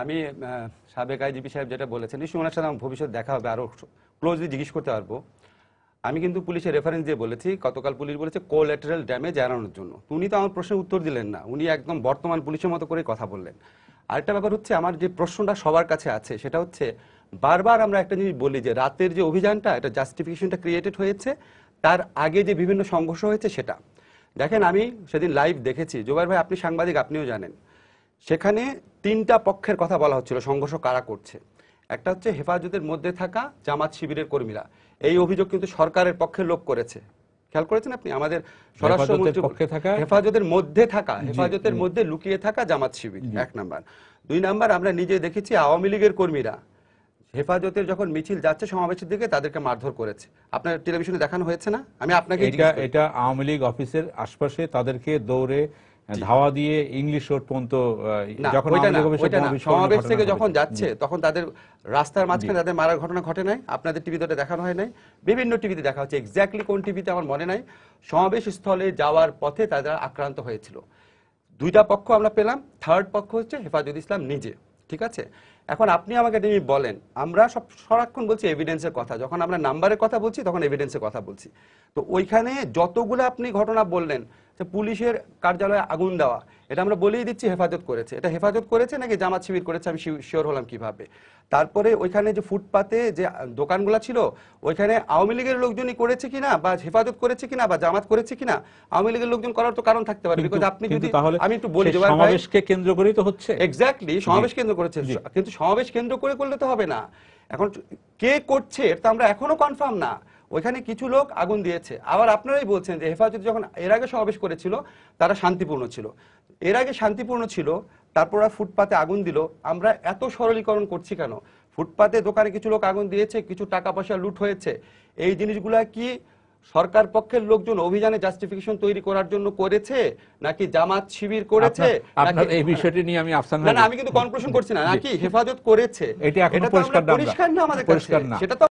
আমি সাবেক আইজিপি সাহেব যেটা বলেছেন নিশ্চয়ই ওনার সাথে আমার ভবিষ্যৎ দেখা হবে আরও ক্লোজলি জিজ্ঞেস করতে পারবো আমি কিন্তু পুলিশের রেফারেন্স দিয়ে বলেছি গতকাল পুলিশ বলেছে কোলেটারাল ড্যামেজ এড়ানোর জন্য উনি তো আমার প্রশ্নের উত্তর দিলেন না উনি একদম বর্তমান পুলিশের মতো করে কথা বললেন আরেকটা ব্যাপার হচ্ছে আমার যে প্রশ্নটা সবার কাছে আছে সেটা হচ্ছে বারবার আমরা একটা জিনিস বলি যে রাতের যে অভিযানটা এটা জাস্টিফিকেশনটা ক্রিয়েটেড হয়েছে তার আগে যে বিভিন্ন সংঘর্ষ হয়েছে সেটা দেখেন আমি সেদিন লাইভ দেখেছি জোবার ভাই আপনি সাংবাদিক আপনিও জানেন সেখানে তিনটা পক্ষের কথা বলা হচ্ছিল সংঘর্ষ কারা করছে একটা হচ্ছে হেফাজতের মধ্যে থাকা জামাত শিবিরের কর্মীরা এই অভিযোগ কিন্তু সরকারের পক্ষে লোক করেছে খেয়াল করেছেন আপনি আমাদের পক্ষে থাকা হেফাজতের মধ্যে থাকা হেফাজতের মধ্যে লুকিয়ে থাকা জামাত শিবির এক নাম্বার দুই নাম্বার আমরা নিজে দেখেছি আওয়ামী লীগের কর্মীরা হেফাজতের যখন মিছিল যাচ্ছে সমাবেশের দিকে তাদেরকে মারধর করেছে আপনার টেলিভিশনে দেখানো হয়েছে না আমি আপনাকে এটা এটা আওয়ামী লীগ অফিসের আশপাশে তাদেরকে দৌড়ে ধাওয়া দিয়ে ইংলিশ রোড পর্যন্ত যখন সমাবেশ থেকে যখন যাচ্ছে তখন তাদের রাস্তার মাঝখানে তাদের মারার ঘটনা ঘটে নাই আপনাদের টিভিতে দেখানো হয় নাই বিভিন্ন টিভিতে দেখা হচ্ছে এক্স্যাক্টলি কোন টিভিতে আমার মনে নাই সমাবেশ স্থলে যাওয়ার পথে তারা আক্রান্ত হয়েছিল দুইটা পক্ষ আমরা পেলাম থার্ড পক্ষ হচ্ছে হেফাজত ইসলাম নিজে ঠিক আছে এখন আপনি আমাকে যদি বলেন আমরা সব সারাক্ষণ বলছি এভিডেন্সের কথা যখন আমরা নাম্বারের কথা বলছি তখন এভিডেন্সের কথা বলছি তো ওইখানে যতগুলো আপনি ঘটনা বললেন যে পুলিশের কার্যালয়ে আগুন দেওয়া এটা আমরা বলেই দিচ্ছি হেফাজত করেছে এটা হেফাজত করেছে নাকি জামাত শিবির করেছে আমি শিওর হলাম কিভাবে তারপরে ওইখানে যে ফুটপাতে যে দোকানগুলো ছিল ওইখানে আওয়ামী লীগের লোকজনই করেছে কিনা বা হেফাজত করেছে কিনা বা জামাত করেছে কিনা আওয়ামী লীগের লোকজন করার তো কারণ থাকতে পারে বিকজ আপনি যদি আমি একটু বলি সমাবেশকে কেন্দ্র করেই তো হচ্ছে এক্স্যাক্টলি সমাবেশ কেন্দ্র করেছে কিন্তু সমাবেশ কেন্দ্র করে করলে তো হবে না এখন কে করছে এটা আমরা এখনো কনফার্ম না ওইখানে কিছু লোক আগুন দিয়েছে আবার আপনারাই বলছেন যে হেফাজত যখন এর আগে সমাবেশ করেছিল তারা শান্তিপূর্ণ ছিল এর আগে শান্তিপূর্ণ ছিল তারপর ফুটপাতে আগুন দিল আমরা এত সরলীকরণ করছি কেন ফুটপাতে দোকানে কিছু লোক আগুন দিয়েছে কিছু টাকা পয়সা লুট হয়েছে এই জিনিসগুলা কি সরকার পক্ষের লোকজন অভিযানে জাস্টিফিকেশন তৈরি করার জন্য করেছে নাকি জামাত শিবির করেছে এই বিষয়টি নিয়ে আমি আফসান আমি কিন্তু কনক্লুশন করছি না নাকি হেফাজত করেছে এটা এখন পরিষ্কার না পরিষ্কার না আমাদের সেটা তো